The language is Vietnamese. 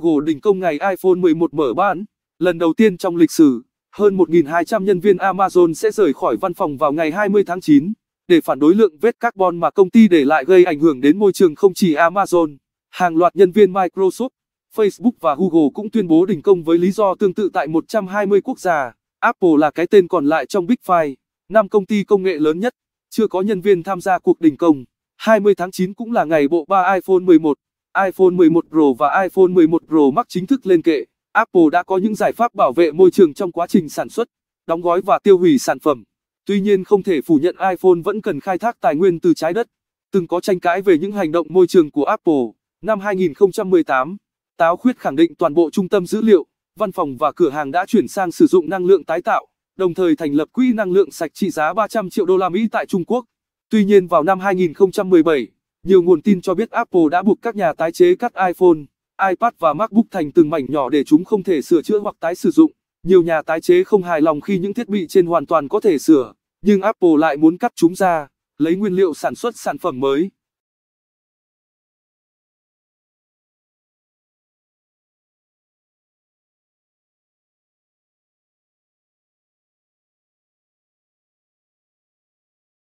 Google đình công ngày iPhone 11 mở bán. Lần đầu tiên trong lịch sử, hơn 1.200 nhân viên Amazon sẽ rời khỏi văn phòng vào ngày 20 tháng 9 để phản đối lượng vết carbon mà công ty để lại gây ảnh hưởng đến môi trường không chỉ Amazon. Hàng loạt nhân viên Microsoft, Facebook và Google cũng tuyên bố đình công với lý do tương tự tại 120 quốc gia. Apple là cái tên còn lại trong Big Five, năm công ty công nghệ lớn nhất, chưa có nhân viên tham gia cuộc đình công. 20 tháng 9 cũng là ngày bộ ba iPhone 11 iPhone 11 Pro và iPhone 11 Pro Max chính thức lên kệ, Apple đã có những giải pháp bảo vệ môi trường trong quá trình sản xuất, đóng gói và tiêu hủy sản phẩm. Tuy nhiên không thể phủ nhận iPhone vẫn cần khai thác tài nguyên từ trái đất. Từng có tranh cãi về những hành động môi trường của Apple. Năm 2018, Táo Khuyết khẳng định toàn bộ trung tâm dữ liệu, văn phòng và cửa hàng đã chuyển sang sử dụng năng lượng tái tạo, đồng thời thành lập quỹ năng lượng sạch trị giá 300 triệu đô la Mỹ tại Trung Quốc. Tuy nhiên vào năm 2017, nhiều nguồn tin cho biết Apple đã buộc các nhà tái chế cắt iPhone, iPad và MacBook thành từng mảnh nhỏ để chúng không thể sửa chữa hoặc tái sử dụng. Nhiều nhà tái chế không hài lòng khi những thiết bị trên hoàn toàn có thể sửa, nhưng Apple lại muốn cắt chúng ra, lấy nguyên liệu sản xuất sản phẩm mới.